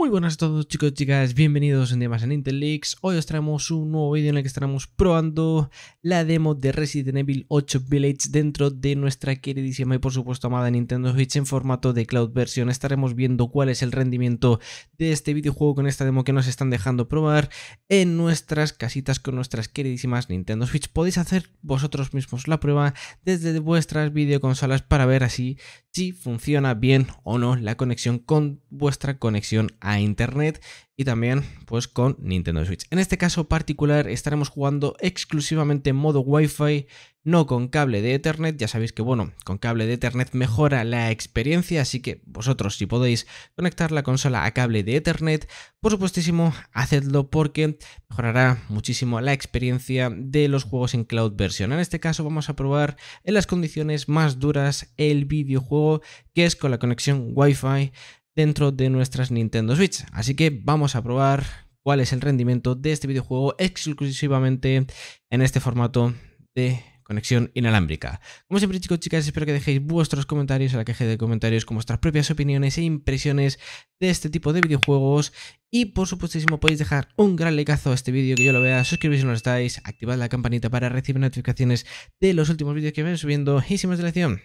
Muy buenas a todos chicos y chicas, bienvenidos en día más en Intel Leaks. Hoy os traemos un nuevo vídeo en el que estaremos probando la demo de Resident Evil 8 Village dentro de nuestra queridísima y por supuesto amada Nintendo Switch en formato de cloud version. Estaremos viendo cuál es el rendimiento de este videojuego con esta demo que nos están dejando probar en nuestras casitas con nuestras queridísimas Nintendo Switch. Podéis hacer vosotros mismos la prueba desde vuestras videoconsolas para ver así si funciona bien o no la conexión con vuestra conexión a internet y también pues con Nintendo Switch. En este caso particular estaremos jugando exclusivamente en modo Wi-Fi no con cable de Ethernet. Ya sabéis que, bueno, con cable de Ethernet mejora la experiencia, así que vosotros si podéis conectar la consola a cable de Ethernet, por supuestísimo, hacedlo porque mejorará muchísimo la experiencia de los juegos en cloud version. En este caso vamos a probar en las condiciones más duras el videojuego que es con la conexión Wi-Fi dentro de nuestras Nintendo Switch. Así que vamos a probar cuál es el rendimiento de este videojuego exclusivamente en este formato de conexión inalámbrica. Como siempre chicos, chicas, espero que dejéis vuestros comentarios en la caja de comentarios con vuestras propias opiniones e impresiones de este tipo de videojuegos y por supuestísimo podéis dejar un gran likeazo a este vídeo que yo lo vea, suscribiros si no lo estáis, activad la campanita para recibir notificaciones de los últimos vídeos que ven subiendo y sin más dilación,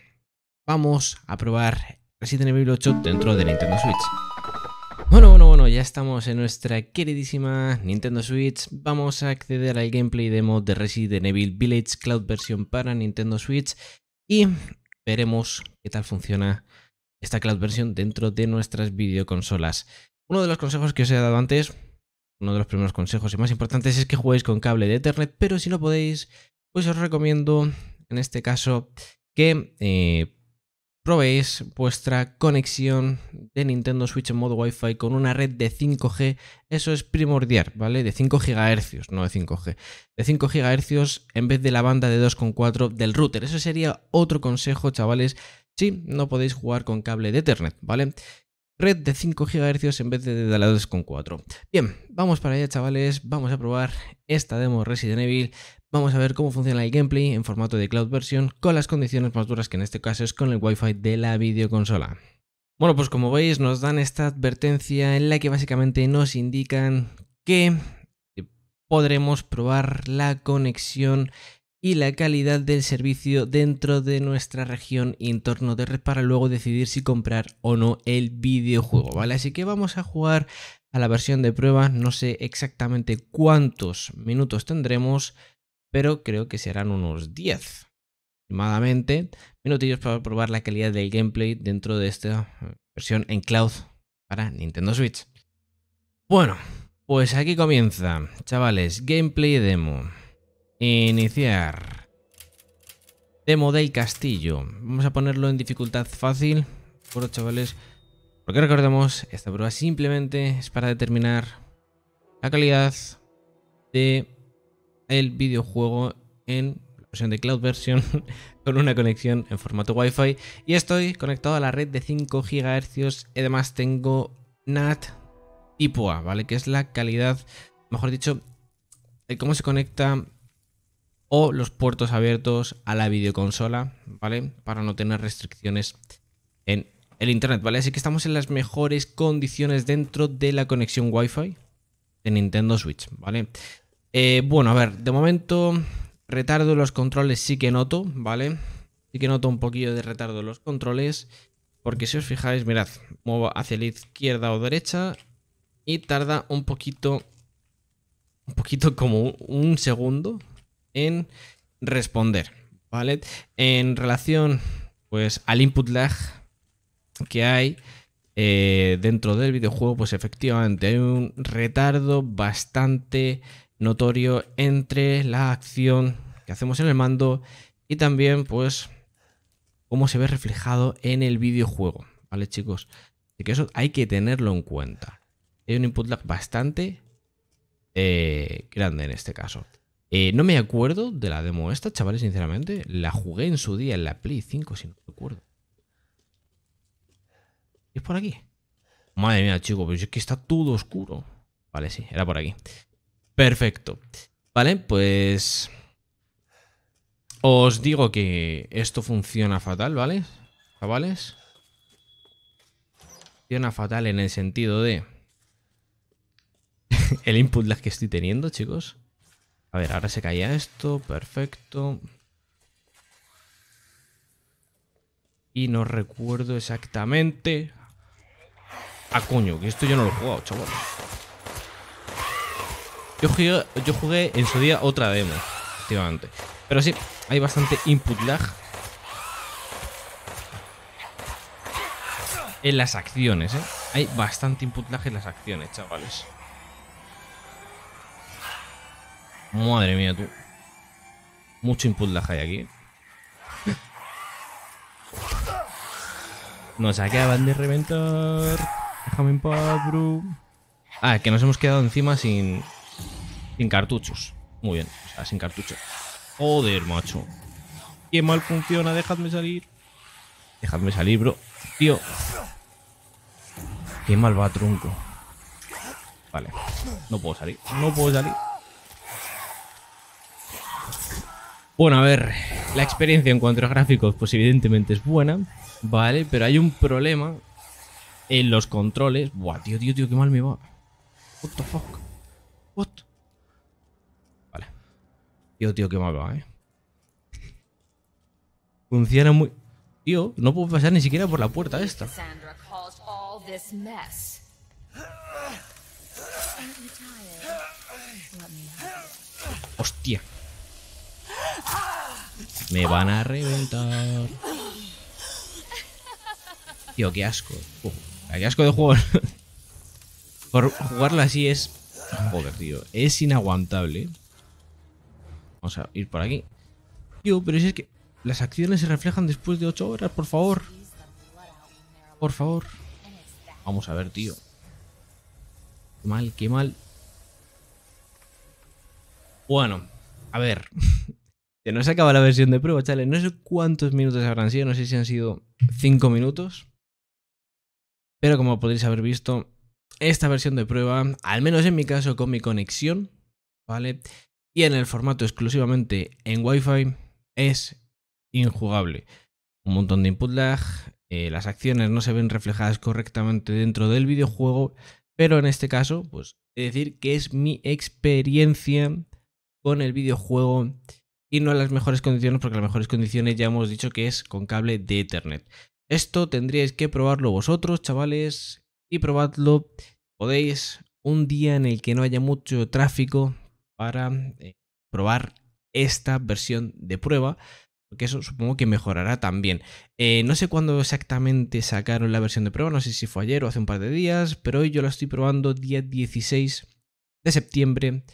vamos a probar Resident Evil 8 dentro de Nintendo Switch. Bueno, bueno, bueno, ya estamos en nuestra queridísima Nintendo Switch. Vamos a acceder al gameplay demo de Resident Evil Village Cloud Version para Nintendo Switch y veremos qué tal funciona esta Cloud Version dentro de nuestras videoconsolas. Uno de los consejos que os he dado antes, uno de los primeros consejos y más importantes es que juguéis con cable de Ethernet, pero si no podéis, pues os recomiendo en este caso que eh, Probéis vuestra conexión de Nintendo Switch en modo Wi-Fi con una red de 5G, eso es primordial, ¿vale? De 5 GHz, no de 5G. De 5 GHz en vez de la banda de 2,4 del router. Eso sería otro consejo, chavales, si no podéis jugar con cable de Ethernet, ¿vale? Red de 5 GHz en vez de, de la 2.4. Bien, vamos para allá chavales, vamos a probar esta demo Resident Evil, vamos a ver cómo funciona el gameplay en formato de cloud version con las condiciones más duras que en este caso es con el wifi de la videoconsola. Bueno, pues como veis nos dan esta advertencia en la que básicamente nos indican que podremos probar la conexión y la calidad del servicio dentro de nuestra región y entorno de red para luego decidir si comprar o no el videojuego, ¿vale? Así que vamos a jugar a la versión de prueba, no sé exactamente cuántos minutos tendremos, pero creo que serán unos 10 aproximadamente minutillos para probar la calidad del gameplay dentro de esta eh, versión en cloud para Nintendo Switch. Bueno, pues aquí comienza, chavales, gameplay demo. Iniciar. Demo del castillo. Vamos a ponerlo en dificultad fácil. Puro chavales. Porque recordemos, esta prueba simplemente es para determinar la calidad de el videojuego en la versión de cloud version con una conexión en formato Wi-Fi. Y estoy conectado a la red de 5 GHz. Y además tengo NAT tipo A, ¿vale? Que es la calidad, mejor dicho, De cómo se conecta o los puertos abiertos a la videoconsola, ¿vale? Para no tener restricciones en el internet, ¿vale? Así que estamos en las mejores condiciones dentro de la conexión Wi-Fi de Nintendo Switch, ¿vale? Eh, bueno, a ver, de momento retardo los controles sí que noto, ¿vale? Sí que noto un poquillo de retardo los controles, porque si os fijáis, mirad, muevo hacia la izquierda o derecha y tarda un poquito, un poquito como un segundo, en responder, ¿vale? En relación pues al input lag que hay eh, dentro del videojuego, pues efectivamente hay un retardo bastante notorio entre la acción que hacemos en el mando y también pues cómo se ve reflejado en el videojuego, ¿vale chicos? Así que eso hay que tenerlo en cuenta. Hay un input lag bastante eh, grande en este caso. Eh, no me acuerdo de la demo esta, chavales, sinceramente. La jugué en su día en la Play 5, si no me acuerdo. ¿Es por aquí? Madre mía, chicos pues pero es que está todo oscuro. Vale, sí, era por aquí. Perfecto. Vale, pues... Os digo que esto funciona fatal, ¿vale? Chavales. Funciona fatal en el sentido de... el input las que estoy teniendo, chicos. A ver, ahora se caía esto, perfecto. Y no recuerdo exactamente... Ah, coño, que esto yo no lo he jugado, chaval. Yo jugué, yo jugué en su día otra demo, efectivamente. Pero sí, hay bastante input lag en las acciones, ¿eh? Hay bastante input lag en las acciones, chavales. Madre mía, tú. Mucho input la hay aquí. Nos acaban de reventar. Déjame en paz, bro. Ah, es que nos hemos quedado encima sin. Sin cartuchos. Muy bien, o sea, sin cartuchos Joder, macho. Qué mal funciona, dejadme salir. Dejadme salir, bro. Tío. Qué mal va, tronco. Vale. No puedo salir. No puedo salir. Bueno, a ver, la experiencia en cuanto a gráficos, pues evidentemente es buena, ¿vale? Pero hay un problema en los controles. Buah, tío, tío, tío, qué mal me va. What the fuck? What? Vale. Tío, tío, qué mal va, eh. Funciona muy... Tío, no puedo pasar ni siquiera por la puerta esta. Hostia. Me van a reventar. Tío, qué asco. qué asco de jugar Por jugarla así es... Joder, tío. Es inaguantable. Vamos a ir por aquí. Tío, pero si es que... Las acciones se reflejan después de 8 horas, por favor. Por favor. Vamos a ver, tío. Qué mal, qué mal. Bueno, a ver. Que no se acaba la versión de prueba, chale. No sé cuántos minutos habrán sido, no sé si han sido 5 minutos. Pero como podéis haber visto, esta versión de prueba, al menos en mi caso con mi conexión, ¿vale? Y en el formato exclusivamente en Wi-Fi, es injugable. Un montón de input lag, eh, las acciones no se ven reflejadas correctamente dentro del videojuego, pero en este caso, pues, decir que es mi experiencia con el videojuego y no en las mejores condiciones porque las mejores condiciones ya hemos dicho que es con cable de Ethernet. Esto tendríais que probarlo vosotros, chavales, y probadlo. Podéis un día en el que no haya mucho tráfico para eh, probar esta versión de prueba, porque eso supongo que mejorará también. Eh, no sé cuándo exactamente sacaron la versión de prueba, no sé si fue ayer o hace un par de días, pero hoy yo la estoy probando día 16 de septiembre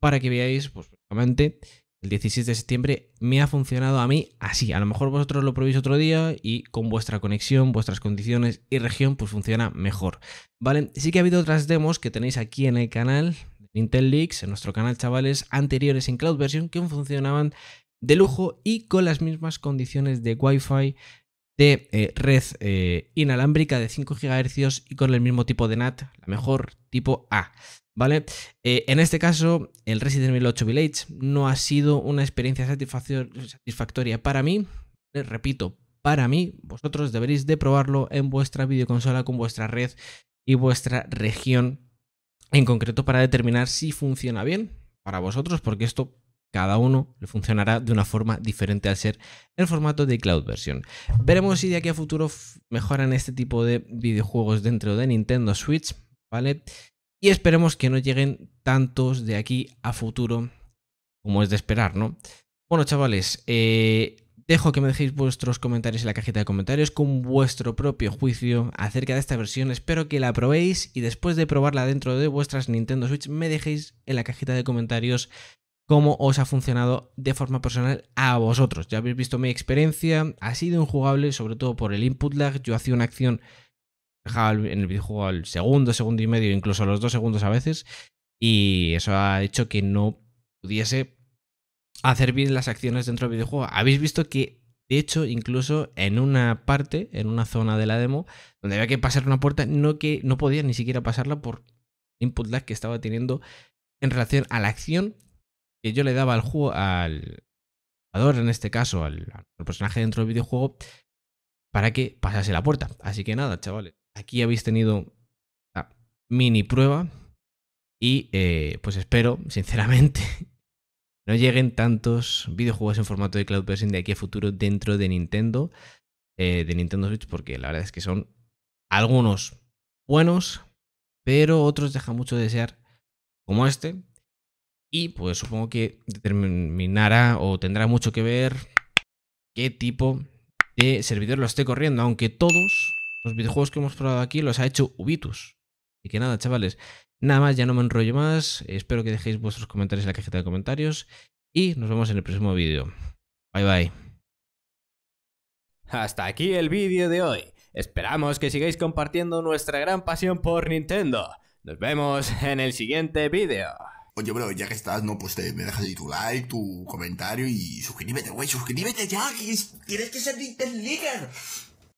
para que veáis, pues, básicamente, el 16 de septiembre me ha funcionado a mí así. A lo mejor vosotros lo probéis otro día y con vuestra conexión, vuestras condiciones y región, pues funciona mejor. ¿Vale? Sí que ha habido otras demos que tenéis aquí en el canal, Intel Leaks, en nuestro canal, chavales, anteriores en Cloud Version, que funcionaban de lujo y con las mismas condiciones de Wi-Fi de eh, red eh, inalámbrica de 5 GHz y con el mismo tipo de NAT, la mejor tipo A. ¿Vale? Eh, en este caso, el Resident Evil 8 Village no ha sido una experiencia satisfactoria para mí. Eh, repito, para mí, vosotros deberéis de probarlo en vuestra videoconsola con vuestra red y vuestra región en concreto para determinar si funciona bien para vosotros, porque esto cada uno le funcionará de una forma diferente al ser el formato de cloud version. Veremos si de aquí a futuro mejoran este tipo de videojuegos dentro de Nintendo Switch, ¿vale? Y esperemos que no lleguen tantos de aquí a futuro como es de esperar, ¿no? Bueno, chavales, eh, dejo que me dejéis vuestros comentarios en la cajita de comentarios con vuestro propio juicio acerca de esta versión. Espero que la probéis y después de probarla dentro de vuestras Nintendo Switch, me dejéis en la cajita de comentarios cómo os ha funcionado de forma personal a vosotros. Ya habéis visto mi experiencia, ha sido injugable, sobre todo por el input lag. Yo hacía una acción dejaba en el videojuego al segundo, segundo y medio, incluso los dos segundos a veces, y eso ha hecho que no pudiese hacer bien las acciones dentro del videojuego. Habéis visto que, de hecho, incluso en una parte, en una zona de la demo, donde había que pasar una puerta, no, que, no podía ni siquiera pasarla por input lag que estaba teniendo en relación a la acción que yo le daba al juego, al jugador, en este caso, al, al personaje dentro del videojuego, para que pasase la puerta. Así que nada, chavales aquí habéis tenido La mini prueba y eh, pues espero, sinceramente, no lleguen tantos videojuegos en formato de cloud person de aquí a futuro dentro de Nintendo, eh, de Nintendo Switch, porque la verdad es que son algunos buenos, pero otros dejan mucho de desear, como este. Y pues supongo que determinará o tendrá mucho que ver qué tipo de servidor lo esté corriendo, aunque todos los videojuegos que hemos probado aquí los ha hecho Ubitus. y que nada, chavales, nada más, ya no me enrollo más. Espero que dejéis vuestros comentarios en la cajita de comentarios y nos vemos en el próximo vídeo. Bye bye. Hasta aquí el vídeo de hoy. Esperamos que sigáis compartiendo nuestra gran pasión por Nintendo. Nos vemos en el siguiente vídeo. Oye, bro, ya que estás, no, pues te, me dejas ahí tu like, tu comentario y suscríbete, güey, suscríbete ya, quieres que ser Nintendo League!